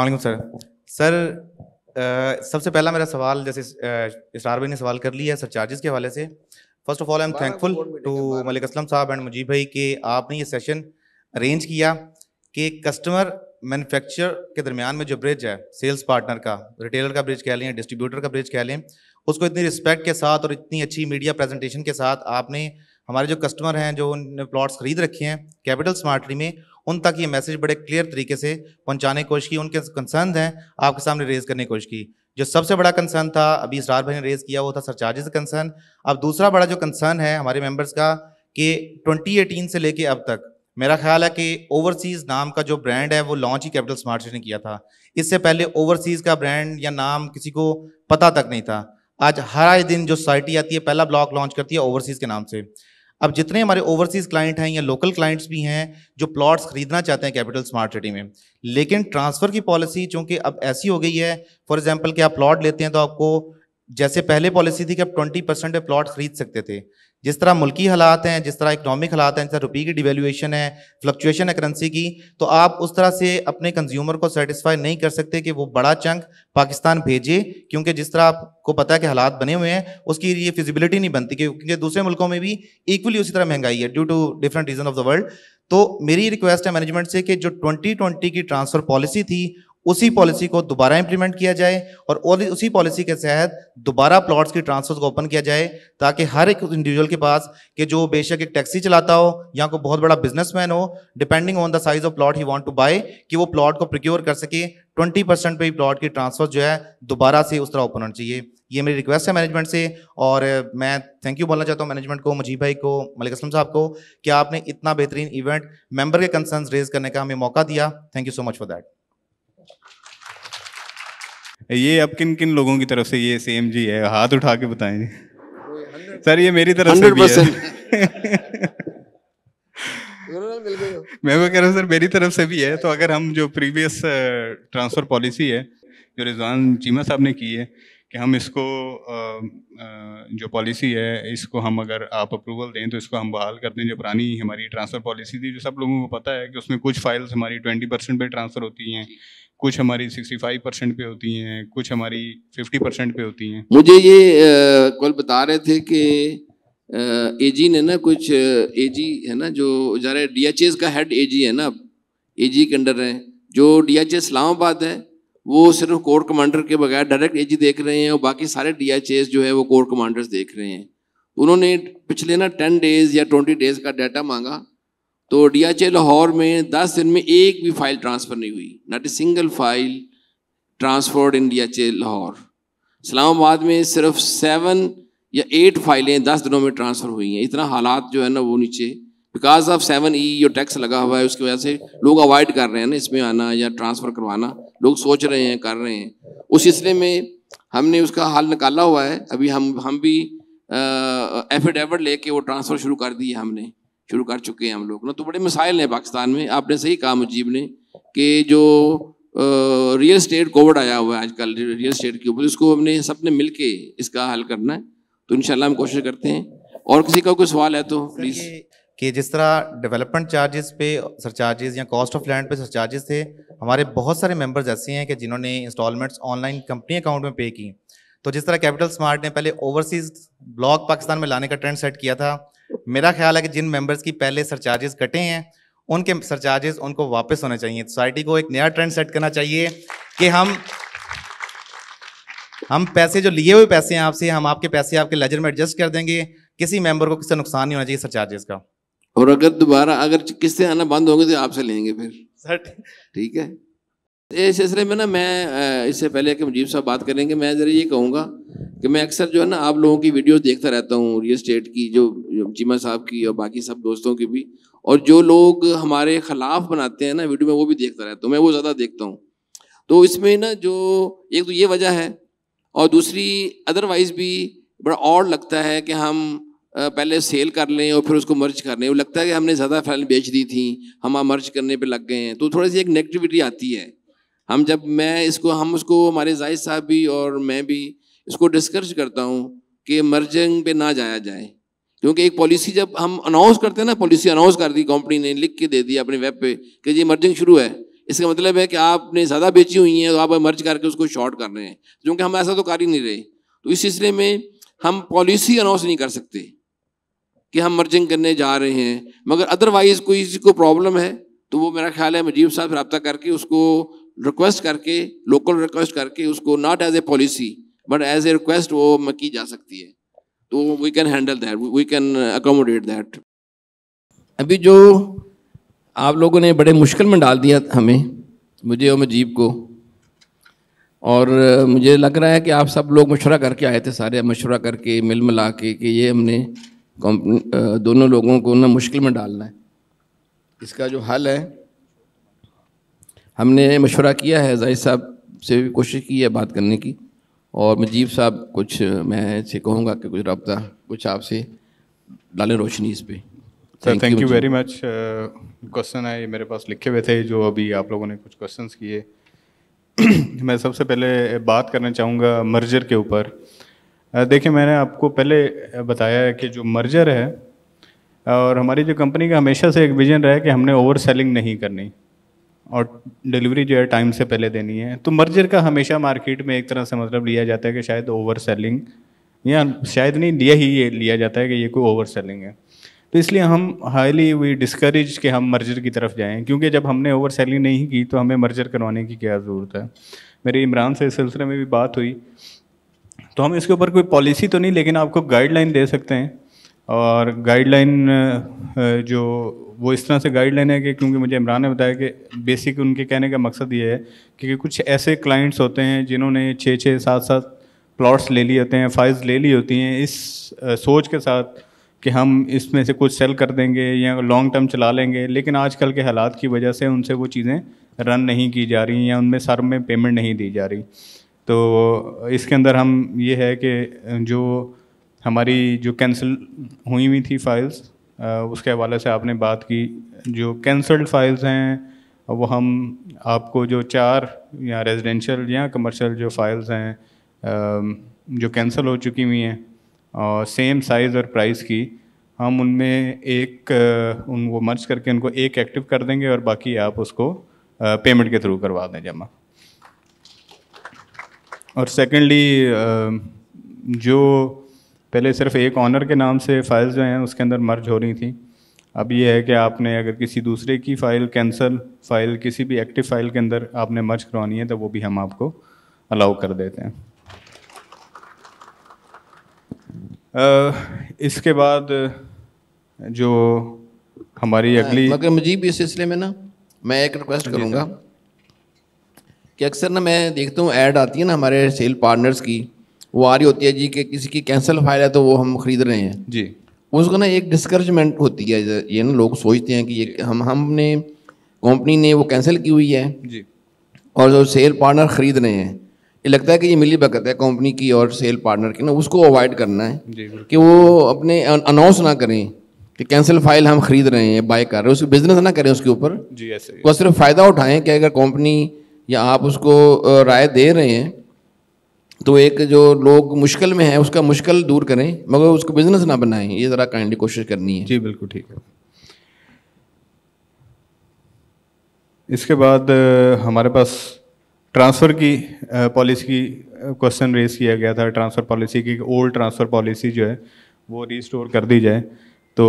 अलैक्म sir sir सबसे पहला मेरा सवाल जैसे इसरार भाई ने सवाल कर लिया सर चार्जेस के हवाले से first of all I am thankful to Malik Aslam साहब एंड मुजीब भाई कि आपने ये सेशन अरेंज किया कि कस्टमर मैन्युफैक्चर के दरमियान में जो ब्रिज है सेल्स पार्टनर का रिटेलर का ब्रिज कह लें डिस्ट्रीब्यूटर का ब्रिज कह लें उसको इतनी रिस्पेक्ट के साथ और इतनी अच्छी मीडिया प्रेजेंटेशन के साथ आपने हमारे जो कस्टमर हैं जो उन प्लॉट्स खरीद रखे हैं कैपिटल स्मार्टली में उन तक ये मैसेज बड़े क्लियर तरीके से पहुंचाने की कोशिश की उनके कंसर्न हैं आपके सामने रेज करने की कोशिश की जो सबसे बड़ा कंसर्न था अभी इसरार भाई ने रेज़ किया वो था सरचार्जेस कंसर्न अब दूसरा बड़ा जो कंसर्न है हमारे मेम्बर्स का कि 2018 से लेके अब तक मेरा ख्याल है कि ओवरसीज़ नाम का जो ब्रांड है वो लॉन्च ही कैपिटल स्मार्ट ने किया था इससे पहले ओवरसीज़ का ब्रांड या नाम किसी को पता तक नहीं था आज हर आए दिन जो सोसाइटी आती है पहला ब्लॉक लॉन्च करती है ओवरसीज़ के नाम से अब जितने हमारे ओवरसीज क्लाइंट हैं या लोकल क्लाइंट्स भी हैं जो प्लॉट्स खरीदना चाहते हैं कैपिटल स्मार्ट सिटी में लेकिन ट्रांसफ़र की पॉलिसी चूँकि अब ऐसी हो गई है फॉर एग्जाम्पल कि आप प्लॉट लेते हैं तो आपको जैसे पहले पॉलिसी थी कि आप ट्वेंटी परसेंट प्लॉट खरीद सकते थे जिस तरह मुल्की हालात हैं जिस तरह इकनॉमिक हालात हैं जिस तरह रुपये की डिवेल्यूशन है फ्लक्चुएशन है करेंसी की तो आप उस तरह से अपने कंज्यूमर को सेटिस्फाई नहीं कर सकते कि वो बड़ा चंक पाकिस्तान भेजे क्योंकि जिस तरह आपको पता है कि हालात बने हुए हैं उसकी ये फिजिबिलिटी नहीं बनती क्योंकि दूसरे मुल्कों में भी इक्वली उसी तरह महंगाई है due to different reason of the world तो मेरी रिक्वेस्ट है मैनेजमेंट से कि जो 2020 की ट्रांसफ़र पॉलिसी थी उसी पॉलिसी को दोबारा इंप्लीमेंट किया जाए और उसी पॉलिसी के तहत दोबारा प्लॉट्स की ट्रांसफर्स को ओपन किया जाए ताकि हर एक इंडिविजुअल के पास कि जो बेशक एक टैक्सी चलाता हो या कोई बहुत बड़ा बिजनेसमैन हो depending on the size of plot he want to buy कि वो प्लॉट को प्रिक्योर कर सके 20 परसेंट पर प्लॉट की ट्रांसफर जो है दोबारा से उस तरह ओपन होना चाहिए ये मेरी रिक्वेस्ट है मैनेजमेंट से और मैं थैंक यू बोलना चाहता हूँ मैनेजमेंट को मुजीब भाई को मलिक असलम साहब को कि आपने इतना बेहतरीन इवेंट मेंबर के कंसर्न रेज करने का हमें मौका दिया thank you so much for that ये अब किन किन लोगों की तरफ से ये सेम जी है हाथ उठा के बताए सर ये मेरी तरफ से भी है मैं वो कह रहा हूँ सर मेरी तरफ से भी है तो अगर हम जो प्रीवियस ट्रांसफ़र पॉलिसी है जो रिजवान चीमा साहब ने की है कि हम इसको uh, uh, जो पॉलिसी है इसको हम अगर आप अप्रूवल दें तो इसको हम बहाल कर दें जो पुरानी हमारी ट्रांसफ़र पॉलिसी थी जो सब लोगों को पता है कि उसमें कुछ फाइल्स हमारी ट्वेंटी परसेंट पर ट्रांसफ़र होती हैं कुछ हमारी 65 परसेंट पे होती हैं कुछ हमारी 50 परसेंट पे होती हैं मुझे ये कल बता रहे थे कि एजी ने ना कुछ एजी है ना जो जा एच डीएचएस का हेड एजी है ना एजी के अंडर है जो डीएचएस इस्लामाबाद है वो सिर्फ कोर कमांडर के बगैर डायरेक्ट एजी देख रहे हैं और बाकी सारे डीएचएस जो है वो कोर कमांडर्स देख रहे हैं उन्होंने पिछले ना टेन डेज या ट्वेंटी डेज का डाटा मांगा तो डीएचए लाहौर में दस दिन में एक भी फाइल ट्रांसफ़र नहीं हुई not a single file transferred in DHA Lahore Islamabad में सिर्फ सेवन या एट फाइलें दस दिनों में ट्रांसफ़र हुई हैं इतना हालात जो है ना वो नीचे बिकॉज ऑफ सेवन ई जो टैक्स लगा हुआ है उसकी वजह से लोग अवॉइड कर रहे हैं ना इसमें आना या ट्रांसफ़र करवाना लोग सोच रहे हैं कर रहे हैं उस सिलसिले में हमने उसका हाल निकाला हुआ है अभी हम हम भी एफिडेविट लेके वो ट्रांसफ़र शुरू कर दी है हमने शुरू कर चुके हैं हम लोग ना तो बड़े मिसाइल हैं पाकिस्तान में आपने सही कहा मुजीब ने कि जो रियल स्टेट कोविड आया हुआ है आजकल रियल स्टेट के ऊपर इसको हमने सबने मिल के इसका हल करना है तो इनशाला हम कोशिश करते हैं और किसी का कोई सवाल है तो प्लीज़ कि जिस तरह डेवलपमेंट चार्जेस पे सरचार्जेस या कॉस्ट ऑफ लैंड पे सरचार्जेस थे हमारे बहुत सारे मेंबर्स ऐसे हैं कि जिन्होंने इंस्टॉलमेंट्स ऑनलाइन कंपनी अकाउंट में पे की तो जिस तरह कैपिटल स्मार्ट ने पहले ओवरसीज ब्लॉक पाकिस्तान में लाने का ट्रेंड सेट किया था मेरा ख्याल है कि जिन मेंबर्स की पहले सरचार्जेस कटे हैं उनके सरचार्जेस उनको वापस होने चाहिए सोसाइटी को एक नया ट्रेंड सेट करना चाहिए कि हम हम पैसे जो लिए हुए पैसे हैं आपसे हम आपके पैसे आपके लेजर में एडजस्ट कर देंगे किसी मेंबर को किसी नुकसान नहीं होना चाहिए सरचार्जेस का और अगर दोबारा अगर किस्तें आना बंद होंगे तो आपसे लेंगे फिर सर ठीक है तो इस सिलसिले में ना मैं इससे पहले कि मुजीब साहब बात करेंगे मैं ज़रा ये कहूँगा कि मैं अक्सर जो है ना आप लोगों की वीडियो देखता रहता हूँ रियल स्टेट की जो चीमा साहब की और बाकी सब दोस्तों की भी और जो लोग हमारे ख़िलाफ़ बनाते हैं ना वीडियो में वो भी देखता रहता हूँ मैं वो ज़्यादा देखता हूँ तो इसमें ना जो एक तो ये वजह है और दूसरी अदरवाइज़ भी बड़ा और लगता है कि हम पहले सेल कर लें और फिर उसको मर्ज कर लें वो लगता है कि हमने ज़्यादा फाइल बेच दी थी हम मर्ज करने पे लग गए हैं तो थोड़ी सी एक नेगेटिविटी आती है हम जब मैं इसको हम उसको हमारे जाहिद साहब भी और मैं भी इसको डिस्कर्ज करता हूँ कि मर्जिंग पे ना जाया जाए क्योंकि एक पॉलिसी जब हम अनाउंस करते हैं ना पॉलिसी अनाउंस कर दी कंपनी ने लिख के दे दी अपने वेब पे कि जी मर्जिंग शुरू है इसका मतलब है कि आपने ज़्यादा बेची हुई हैं तो आप मर्ज करके उसको शॉर्ट कर रहे हैं क्योंकि हम ऐसा तो कर ही नहीं रहे तो इस सिलसिले में हम पॉलिसी अनाउंस नहीं कर सकते कि हम मर्जिंग करने जा रहे हैं मगर अदरवाइज़ कोई को प्रॉब्लम है तो वो मेरा ख्याल है मजीब साहब रबता करके उसको रिक्वेस्ट करके लोकल रिक्वेस्ट करके उसको not as a policy but as a request वो की जा सकती है तो we can handle that we can accommodate that अभी जो आप लोगों ने बड़े मुश्किल में डाल दिया हमें मुझे और मजीब को और uh, मुझे लग रहा है कि आप सब लोग मशवरा करके आए थे सारे मशवरा करके मिल मिला के कि ये हमने uh, दोनों लोगों को ना मुश्किल में डालना है इसका जो हल है हमने मशवरा किया है जाहिर साहब से भी कोशिश की है बात करने की और मजीब साहब कुछ मैं से कहूँगा कि कुछ रबता कुछ आपसे डालें रोशनी इस पर sir thank you very much question आए मेरे पास लिखे हुए थे जो अभी आप लोगों ने कुछ क्वेश्चन किए मैं सबसे पहले बात करना चाहूँगा मर्जर के ऊपर uh, देखिए मैंने आपको पहले बताया है कि जो मर्जर है और हमारी जो कंपनी का हमेशा से एक विजन रहा है कि हमने ओवर सेलिंग नहीं करनी और डिलीवरी जो है टाइम से पहले देनी है तो मर्जर का हमेशा मार्केट में एक तरह से मतलब लिया जाता है कि शायद ओवर सेलिंग या शायद नहीं लिया ही ये लिया जाता है कि ये कोई ओवर सेलिंग है तो इसलिए हम हाईली वी डिस्करेज कि हम मर्जर की तरफ जाएं क्योंकि जब हमने ओवर सेलिंग नहीं की तो हमें मर्जर करवाने की क्या ज़रूरत है मेरे इमरान से इस सिलसिले में भी बात हुई तो हम इसके ऊपर कोई पॉलिसी तो नहीं लेकिन आपको गाइडलाइन दे सकते हैं और गाइडलाइन जो वो इस तरह से गाइडलाइन है कि क्योंकि मुझे इमरान ने बताया कि बेसिक उनके कहने का मकसद ये है कि कुछ ऐसे क्लाइंट्स होते हैं जिन्होंने छः छः सात सात प्लॉट्स ले लिए होते हैं फाइल्स ले ली होती हैं इस सोच के साथ कि हम इसमें से कुछ सेल कर देंगे या लॉन्ग टर्म चला लेंगे लेकिन आजकल के हालात की वजह से उनसे वो चीज़ें रन नहीं की जा रही या उनमें सर में पेमेंट नहीं दी जा रही तो इसके अंदर हम ये है कि जो हमारी जो कैंसिल हुई हुई थी फाइल्स उसके हवाले से आपने बात की जो कैंसल्ड फाइल्स हैं वो हम आपको जो चार या रेजिडेंशियल या कमर्शियल जो फाइल्स हैं जो कैंसिल हो चुकी हुई हैं और सेम साइज़ और प्राइस की हम उनमें एक उन वो मर्ज करके उनको एक एक्टिव कर देंगे और बाकी आप उसको पेमेंट के थ्रू करवा दें जमा और सेकेंडली जो पहले सिर्फ एक ऑनर के नाम से फ़ाइल जो हैं उसके अंदर मर्ज हो रही थी अब ये है कि आपने अगर किसी दूसरे की फ़ाइल कैंसल फ़ाइल किसी भी एक्टिव फ़ाइल के अंदर आपने मर्ज करवानी है तो वो भी हम आपको अलाउ कर देते हैं आ, इसके बाद जो हमारी अगली मगर भी इस सिलसिले में ना मैं एक रिक्वेस्ट करूँगा कि अक्सर ना मैं देखता हूँ ऐड आती है ना हमारे सेल पार्टनर्स की वो आ रही होती है जी कि किसी की कैंसिल फाइल है तो वो हम खरीद रहे हैं जी उसको ना एक डिस्करेजमेंट होती है ये ना लोग सोचते हैं कि ये हम हमने कंपनी ने वो कैंसिल की हुई है जी और जो सेल पार्टनर ख़रीद रहे हैं ये लगता है कि ये मिली बकत है कंपनी की और सेल पार्टनर की ना उसको अवॉइड करना है कि वो अपने अनाउंस ना करें कि कैंसिल फाइल हम खरीद रहे हैं बाय कर रहे हैं उसकी बिजनेस ना करें उसके ऊपर जी ऐसे वो सिर्फ फ़ायदा उठाएं कि अगर कंपनी या आप उसको राय दे रहे हैं तो एक जो लोग मुश्किल में है उसका मुश्किल दूर करें मगर उसको बिजनेस ना बनाएं ये ज़रा काइंडली कोशिश करनी है जी बिल्कुल ठीक है इसके बाद हमारे पास ट्रांसफ़र की पॉलिसी की क्वेश्चन रेज किया गया था ट्रांसफ़र पॉलिसी की ओल्ड ट्रांसफ़र पॉलिसी जो है वो रिस्टोर कर दी जाए तो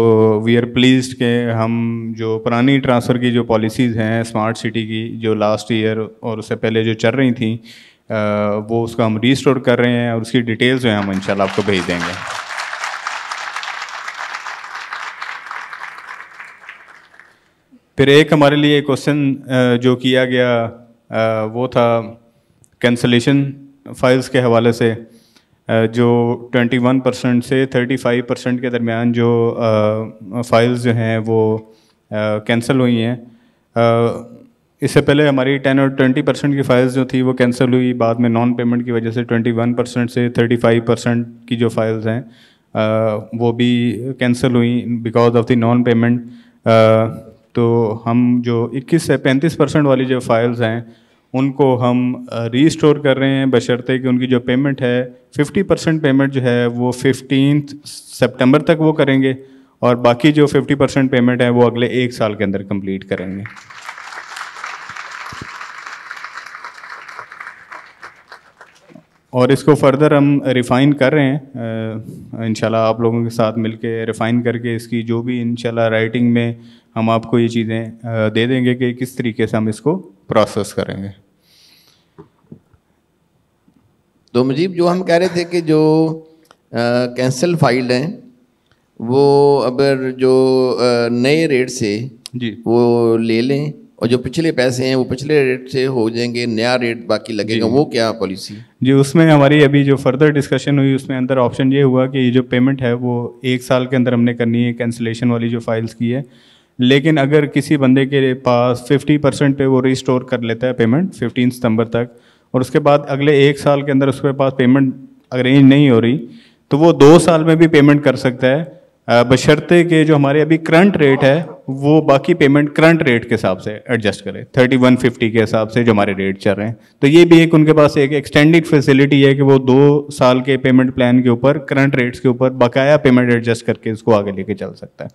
वी आर प्लीज के हम जो पुरानी ट्रांसफ़र की जो पॉलिसीज़ हैं स्मार्ट सिटी की जो लास्ट ईयर और उससे पहले जो चल रही थी वो उसको हम रीस्टोर कर रहे हैं और उसकी डिटेल्स जो है हम इंशाल्लाह आपको भेज देंगे फिर एक हमारे लिए क्वेश्चन जो किया गया वो था कैंसलेशन फाइल्स के हवाले से जो 21 परसेंट से 35 परसेंट के दरमियान जो फाइल्स जो हैं वो कैंसिल हुई हैं इससे पहले हमारी 10 और 20 परसेंट की फाइल्स जो थी वो कैंसिल हुई बाद में नॉन पेमेंट की वजह से 21 परसेंट से 35 परसेंट की जो फाइल्स हैं वो भी कैंसिल हुई because of the non payment तो हम जो 21 से 35 परसेंट वाली जो फाइल्स हैं उनको हम रीस्टोर कर रहे हैं बशर्ते कि उनकी जो पेमेंट है 50 परसेंट पेमेंट जो है वो फिफ्टीन सेप्टेम्बर तक वो करेंगे और बाकी जो 50 परसेंट पेमेंट है वो अगले एक साल के अंदर कंप्लीट करेंगे और इसको फर्दर हम रिफ़ाइन कर रहे हैं इन आप लोगों के साथ मिल के रिफ़ाइन करके इसकी जो भी इन राइटिंग में हम आपको ये चीज़ें दे देंगे कि किस तरीके से हम इसको प्रोसेस करेंगे तो मुजीब जो हम कह रहे थे कि जो कैंसिल फाइल हैं वो अगर जो नए रेट से जी वो ले लें और जो पिछले पैसे हैं वो पिछले रेट से हो जाएंगे नया रेट बाकी लगेगा वो क्या पॉलिसी जी उसमें हमारी अभी जो फर्दर डिस्कशन हुई उसमें अंदर ऑप्शन ये हुआ कि जो पेमेंट है वो एक साल के अंदर हमने करनी है कैंसिलेशन वाली जो फाइल्स की है लेकिन अगर किसी बंदे के पास फिफ्टी परसेंट पे वो रिस्टोर कर लेता है पेमेंट फिफ्टीन सितंबर तक और उसके बाद अगले एक साल के अंदर उसके पास पेमेंट अरेंज नहीं हो रही तो वो दो साल में भी पेमेंट कर सकता है बशर्ते के जो हमारे अभी करंट रेट है वो बाकी पेमेंट करंट रेट के हिसाब से एडजस्ट करे थर्टी वन फिफ्टी के हिसाब से जो हमारे रेट चल रहे हैं तो ये भी एक उनके पास एक एक्सटेंडेड फैसिलिटी है कि वो दो साल के पेमेंट प्लान के ऊपर करंट रेट्स के ऊपर बकाया पेमेंट एडजस्ट करके इसको आगे लेके चल सकता है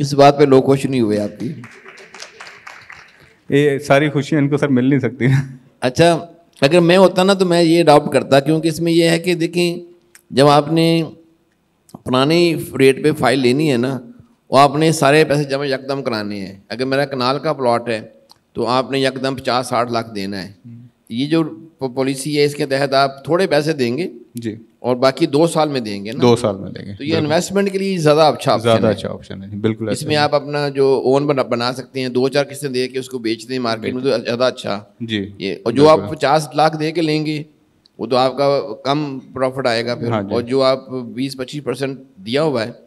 इस, बात पे लोग खुश नहीं हुए आपकी ये सारी खुशियाँ इनको सर मिल नहीं सकती अच्छा अगर मैं होता ना तो मैं ये डाउट करता क्योंकि इसमें यह है कि देखें जब आपने पुरानी रेट पे फाइल लेनी है ना वो आपने सारे पैसे जमा यकदम कराने हैं अगर मेरा कनाल का प्लॉट है तो आपने यकदम पचास साठ लाख देना है हम्म। ये जो पॉलिसी है इसके तहत आप थोड़े पैसे देंगे जी और बाकी दो साल में देंगे ना दो साल में देंगे तो ये इन्वेस्टमेंट के लिए ज़्यादा अच्छा ज़्यादा अच्छा ऑप्शन है बिल्कुल इसमें आप अपना जो ओन बना, बना सकते हैं दो चार किस्तें दे के उसको बेच दें मार्केट में तो ज़्यादा अच्छा जी ये और जो आप पचास लाख दे के लेंगे वो तो आपका कम प्रॉफिट आएगा फिर हाँ और जो आप 20-25 परसेंट दिया हुआ है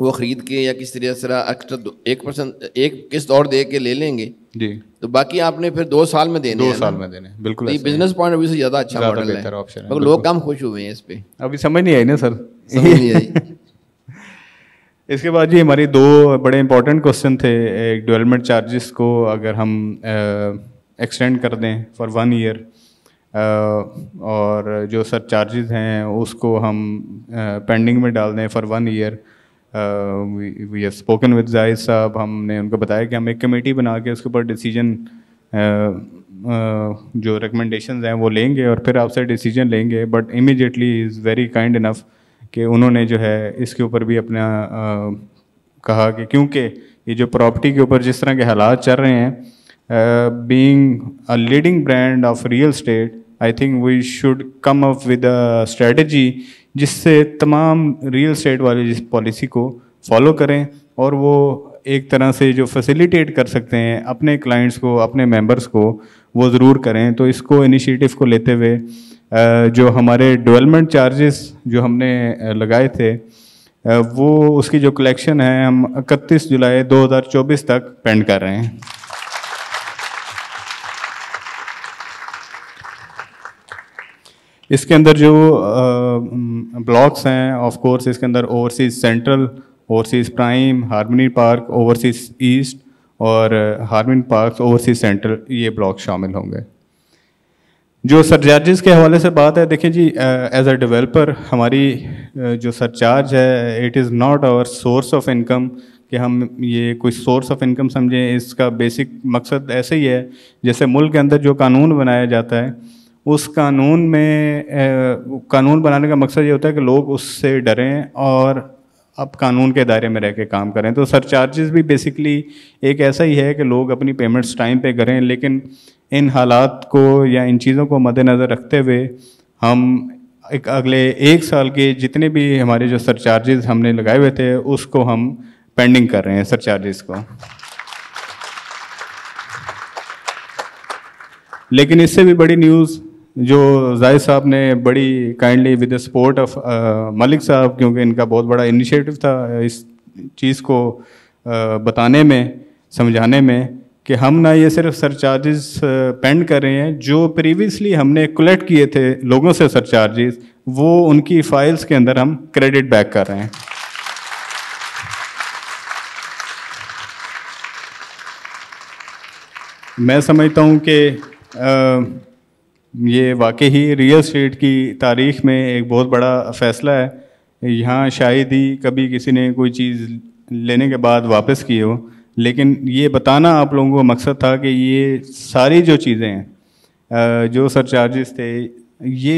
वो खरीद के या किस तरह से एक्स्ट्रा अच्छा एक परसेंट एक किस्त और दे के ले लेंगे जी तो बाकी आपने फिर दो साल में देने दो साल में देने बिल्कुल तो ये बिजनेस पॉइंट ऑफ व्यू से ज्यादा अच्छा मॉडल है ऑप्शन है लोग कम खुश हुए हैं इस पर अभी समझ नहीं आई ना सर समझ नहीं आई इसके बाद जी हमारी दो बड़े इंपॉर्टेंट क्वेश्चन थे एक डेवलपमेंट चार्जेस को अगर हम एक्सटेंड कर दें फॉर वन ईयर और जो सर चार्जेस हैं उसको हम पेंडिंग में डाल दें for one year we have spoken with Zahid साहब हमने उनको बताया कि हम एक कमेटी बना के उसके ऊपर डिसीजन जो रिकमेंडेशन हैं वो लेंगे और फिर आपसे डिसीजन लेंगे but immediately is very kind enough कि उन्होंने जो है इसके ऊपर भी अपना कहा कि क्योंकि ये जो प्रॉपर्टी के ऊपर जिस तरह के हालात चल रहे हैं being leading brand of real estate I think we should come up with a strategy जिससे तमाम रियल स्टेट वाले जिस पॉलिसी को फॉलो करें और वो एक तरह से जो फैसिलिटेट कर सकते हैं अपने क्लाइंट्स को अपने मेंबर्स को वो ज़रूर करें तो इसको इनिशिएटिव को लेते हुए जो हमारे डेवलपमेंट चार्जेस जो हमने लगाए थे वो उसकी जो कलेक्शन है हम 31 जुलाई 2024 तक पेंड कर रहे हैं इसके अंदर जो ब्लॉक्स हैं ऑफ कोर्स इसके अंदर overseas central overseas prime harmony park overseas east और हारमनी पार्क ओवरसीज सेंट्रल ये ब्लॉक शामिल होंगे जो सरचार्जेस के हवाले से बात है देखिए जी एज अ डेवलपर हमारी जो सरचार्ज है it is not our source of income कि हम ये कोई सोर्स ऑफ इनकम समझें इसका बेसिक मकसद ऐसे ही है जैसे मुल्क के अंदर जो कानून बनाया जाता है उस कानून में कानून बनाने का मकसद ये होता है कि लोग उससे डरें और अब कानून के दायरे में रह के काम करें तो सर चार्जेस भी बेसिकली एक ऐसा ही है कि लोग अपनी पेमेंट्स टाइम पे करें लेकिन इन हालात को या इन चीज़ों को मद्देनज़र रखते हुए हम एक अगले एक साल के जितने भी हमारे जो सर चार्जेस हमने लगाए हुए थे उसको हम पेंडिंग कर रहे हैं सर चार्जेस को लेकिन इससे भी बड़ी न्यूज़ जो जाहिर साहब ने बड़ी kindly with the support of Malik साहब क्योंकि इनका बहुत बड़ा इनिशिएटिव था इस चीज़ को uh, बताने में समझाने में कि हम ना ये सिर्फ सरचार्जेस पेंड uh, कर रहे हैं जो प्रीवियसली हमने कलेक्ट किए थे लोगों से सरचार्जेस वो उनकी फाइल्स के अंदर हम क्रेडिट बैक कर रहे हैं मैं समझता हूँ कि uh, ये वाकई ही रियल स्टेट की तारीख में एक बहुत बड़ा फ़ैसला है यहाँ शायद ही कभी किसी ने कोई चीज़ लेने के बाद वापस की हो लेकिन ये बताना आप लोगों को मकसद था कि ये सारी जो चीज़ें हैं जो सर चार्जेस थे ये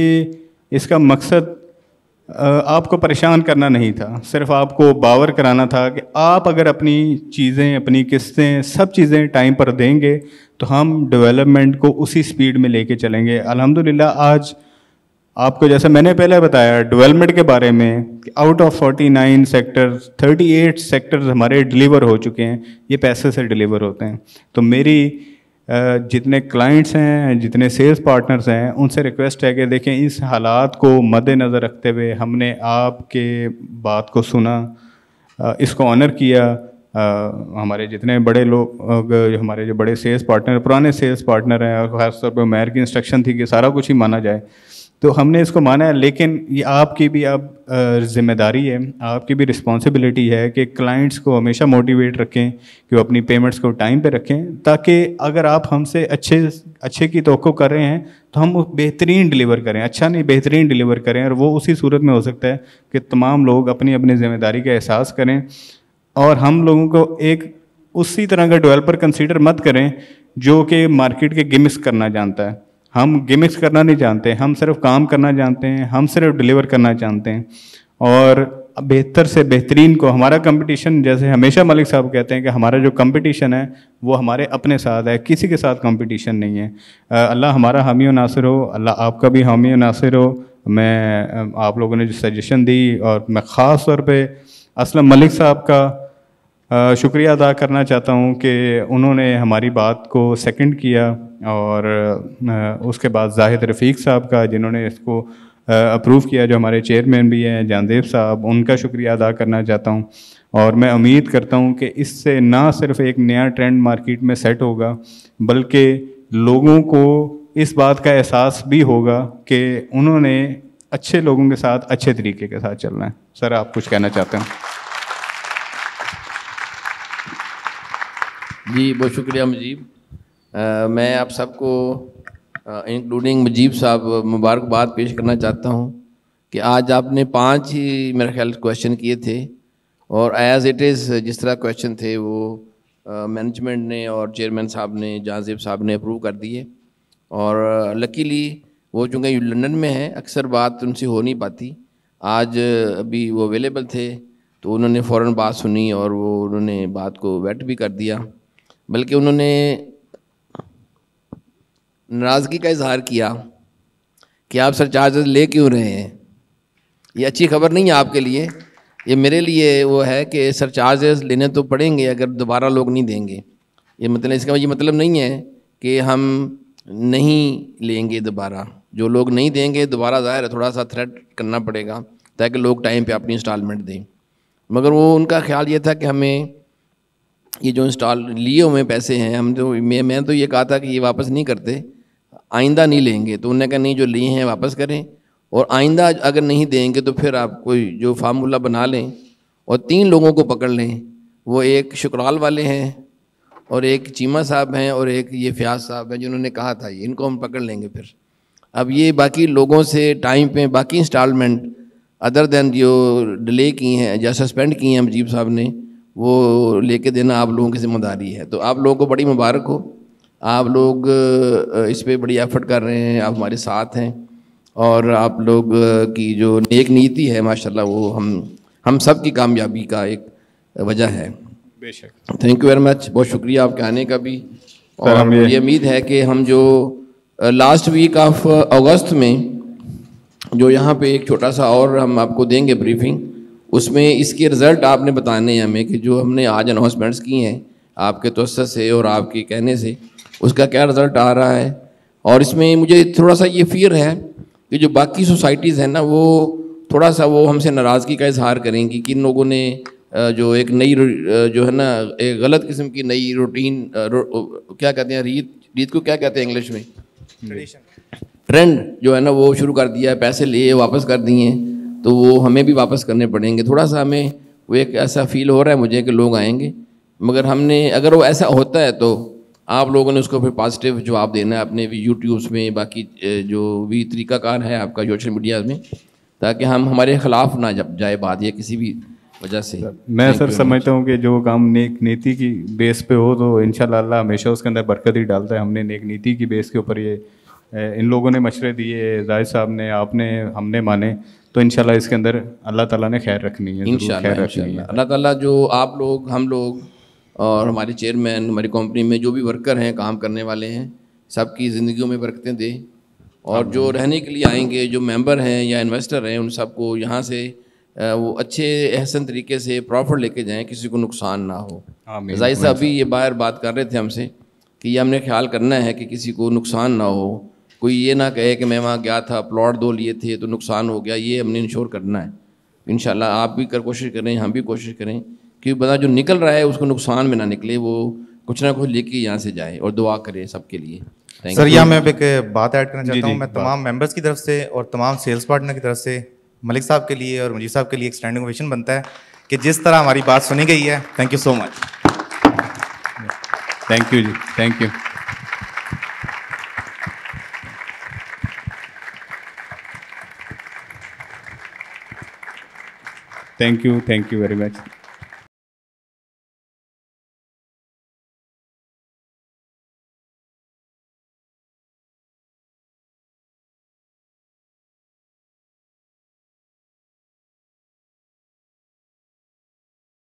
इसका मकसद आपको परेशान करना नहीं था सिर्फ आपको बावर कराना था कि आप अगर अपनी चीज़ें अपनी किस्तें सब चीज़ें टाइम पर देंगे तो हम डेवलपमेंट को उसी स्पीड में लेके चलेंगे अल्हम्दुलिल्लाह आज आपको जैसे मैंने पहले बताया डेवलपमेंट के बारे में कि आउट ऑफ 49 सेक्टर 38 सेक्टर्स हमारे डिलीवर हो चुके हैं ये पैसे से डिलीवर होते हैं तो मेरी जितने क्लाइंट्स हैं जितने सेल्स पार्टनर्स हैं उनसे रिक्वेस्ट है कि देखें इस हालात को मद्देनज़र रखते हुए हमने आपके बात को सुना इसको ऑनर किया आ, हमारे जितने बड़े लोग हमारे जो बड़े सेल्स पार्टनर पुराने सेल्स पार्टनर हैं और ख़ासतौर पर मैर की इंस्ट्रक्शन थी कि सारा कुछ ही माना जाए तो हमने इसको माना है लेकिन ये आपकी भी अब जिम्मेदारी है आपकी भी रिस्पॉन्सिबिलिटी है कि क्लाइंट्स को हमेशा मोटिवेट रखें कि वो अपनी पेमेंट्स को टाइम पे रखें ताकि अगर आप हमसे अच्छे अच्छे की तो कर रहे हैं तो हम बेहतरीन डिलीवर करें अच्छा नहीं बेहतरीन डिलीवर करें और वो उसी सूरत में हो सकता है कि तमाम लोग अपनी अपनी जिम्मेदारी का एहसास करें और हम लोगों को एक उसी तरह का डेवलपर कंसिडर मत करें जो कि मार्केट के गिमिस करना जानता है हम गेमिक्स करना नहीं जानते हम सिर्फ काम करना जानते हैं हम सिर्फ डिलीवर करना जानते हैं और बेहतर से बेहतरीन को हमारा कंपटीशन जैसे हमेशा मलिक साहब कहते हैं कि हमारा जो कंपटीशन है वो हमारे अपने साथ है किसी के साथ कंपटीशन नहीं है अल्लाह हमारा हामी व नासिर हो अल्लाह आपका भी हामी व नासिर हो मैं आप लोगों ने जो सजेशन दी और मैं ख़ास तौर पे असलम मलिक साहब का शुक्रिया अदा करना चाहता हूँ कि उन्होंने हमारी बात को सेकंड किया और उसके बाद जाहिद रफ़ीक साहब का जिन्होंने इसको अप्रूव किया जो हमारे चेयरमैन भी हैं जानदेव साहब उनका शुक्रिया अदा करना चाहता हूँ और मैं उम्मीद करता हूँ कि इससे ना सिर्फ एक नया ट्रेंड मार्केट में सेट होगा बल्कि लोगों को इस बात का एहसास भी होगा कि उन्होंने अच्छे लोगों के साथ अच्छे तरीके के साथ चलना है सर आप कुछ कहना चाहते हैं जी बहुत शुक्रिया मुजीब आ, मैं आप सबको इंक्लूडिंग मजीब साहब मुबारकबाद पेश करना चाहता हूँ कि आज आपने पांच ही मेरे ख्याल क्वेश्चन किए थे और एज इट इज़ जिस तरह क्वेश्चन थे वो मैनेजमेंट ने और चेयरमैन साहब ने जहाजेब साहब ने अप्रूव कर दिए और लकीली वो चूँकि लंदन में है अक्सर बात उनसे हो नहीं पाती आज अभी वो अवेलेबल थे तो उन्होंने फ़ौर बात सुनी और वो उन्होंने बात को वेट भी कर दिया बल्कि उन्होंने नाराज़गी का इजहार किया कि आप सर चार्जेस ले क्यों रहे हैं ये अच्छी खबर नहीं है आपके लिए ये मेरे लिए वो है कि सर चार्जेस लेने तो पड़ेंगे अगर दोबारा लोग नहीं देंगे ये मतलब इसका ये मतलब नहीं है कि हम नहीं लेंगे दोबारा जो लोग नहीं देंगे दोबारा ज़ाहिर है थोड़ा सा थ्रेट करना पड़ेगा ताकि लोग टाइम पे अपनी इंस्टॉलमेंट दें मगर वो उनका ख्याल ये था कि हमें ये जो इंस्टॉल लिए हुए पैसे हैं हम तो मैं मैं तो ये कहा था कि ये वापस नहीं करते आइंदा नहीं लेंगे तो उन्होंने कहा नहीं जो लिए हैं वापस करें और आइंदा अगर नहीं देंगे तो फिर आप कोई जो फार्मूला बना लें और तीन लोगों को पकड़ लें वो एक शुक्राल वाले हैं और एक चीमा साहब हैं और एक ये फ्याज साहब हैं जिन्होंने कहा था इनको हम पकड़ लेंगे फिर अब ये बाकी लोगों से टाइम पे बाकी इंस्टॉलमेंट अदर देन जो डिले की हैं या सस्पेंड की हैं अजीब साहब ने वो लेके देना आप लोगों की जिम्मेदारी है तो आप लोगों को बड़ी मुबारक हो आप लोग इस पर बड़ी एफर्ट कर रहे हैं आप हमारे साथ हैं और आप लोग की जो नेक नीति है माशाल्लाह वो हम हम सब की कामयाबी का एक वजह है बेशक थैंक यू वेरी मच बहुत शुक्रिया आपके आने का भी और ये उम्मीद है कि हम जो लास्ट वीक ऑफ अगस्त में जो यहाँ पे एक छोटा सा और हम आपको देंगे ब्रीफिंग उसमें इसके रिज़ल्ट आपने बताने हैं हमें कि जो हमने आज अनाउंसमेंट्स की हैं आपके तोसत से और आपके कहने से उसका क्या रिजल्ट आ रहा है और इसमें मुझे थोड़ा सा ये फियर है कि जो बाकी सोसाइटीज़ हैं ना वो थोड़ा सा वो हमसे नाराज़गी का इजहार करेंगी कि इन लोगों ने जो एक नई जो है ना एक गलत किस्म की नई रूटीन क्या कहते हैं रीत रीत को क्या कहते हैं इंग्लिश में ट्रेंड जो है ना वो शुरू कर दिया पैसे लिए वापस कर दिए तो वो हमें भी वापस करने पड़ेंगे थोड़ा सा हमें वो एक ऐसा फील हो रहा है मुझे कि लोग आएंगे मगर हमने अगर वो ऐसा होता है तो आप लोगों ने उसको फिर पॉजिटिव जवाब देना है अपने यूट्यूब्स में बाकी जो भी तरीकाकार है आपका सोशल मीडिया में ताकि हम हमारे खिलाफ ना जब जाए बात या किसी भी वजह से मैं सर समझता हूँ कि जो काम नेक नीति की बेस पे हो तो इन अल्लाह हमेशा उसके अंदर बरकत ही डालता है हमने नेक नीति की बेस के ऊपर ये इन लोगों ने मशरे दिए जाहिर साहब ने आपने हमने माने तो इनशाला इसके अंदर अल्लाह ताला ने खैर रखनी है खैर रखनी है अल्लाह ताला जो आप लोग हम लोग और हमारे चेयरमैन हमारी कंपनी में जो भी वर्कर हैं काम करने वाले हैं सबकी ज़िंदगी में बरकतें दे और जो रहने के लिए आएंगे जो मेंबर हैं या इन्वेस्टर हैं उन सबको यहाँ से वो अच्छे एहसन तरीके से प्रॉफिट लेके जाएं किसी को नुकसान ना हो जाहिर साहब अभी ये बाहर बात कर रहे थे हमसे कि ये हमने ख्याल करना है कि किसी को नुकसान ना हो कोई ये ना कहे कि मैं वहाँ गया था प्लॉट दो लिए थे तो नुकसान हो गया ये हमने इंश्योर करना है इन आप भी कर कोशिश करें हम भी कोशिश करें कि बंदा जो निकल रहा है उसको नुकसान में ना निकले वो कुछ ना कुछ लेके यहाँ से जाए और दुआ करे सबके लिए सर यहाँ मैं एक बात ऐड करना चाहता हूँ मैं तमाम मेंबर्स की तरफ से और तमाम सेल्स पार्टनर की तरफ से मलिक साहब के लिए और मुजीब साहब के लिए एक स्टैंडिंग ओवेशन बनता है कि जिस तरह हमारी बात सुनी गई है thank you so much thank you ji thank you thank you thank you very much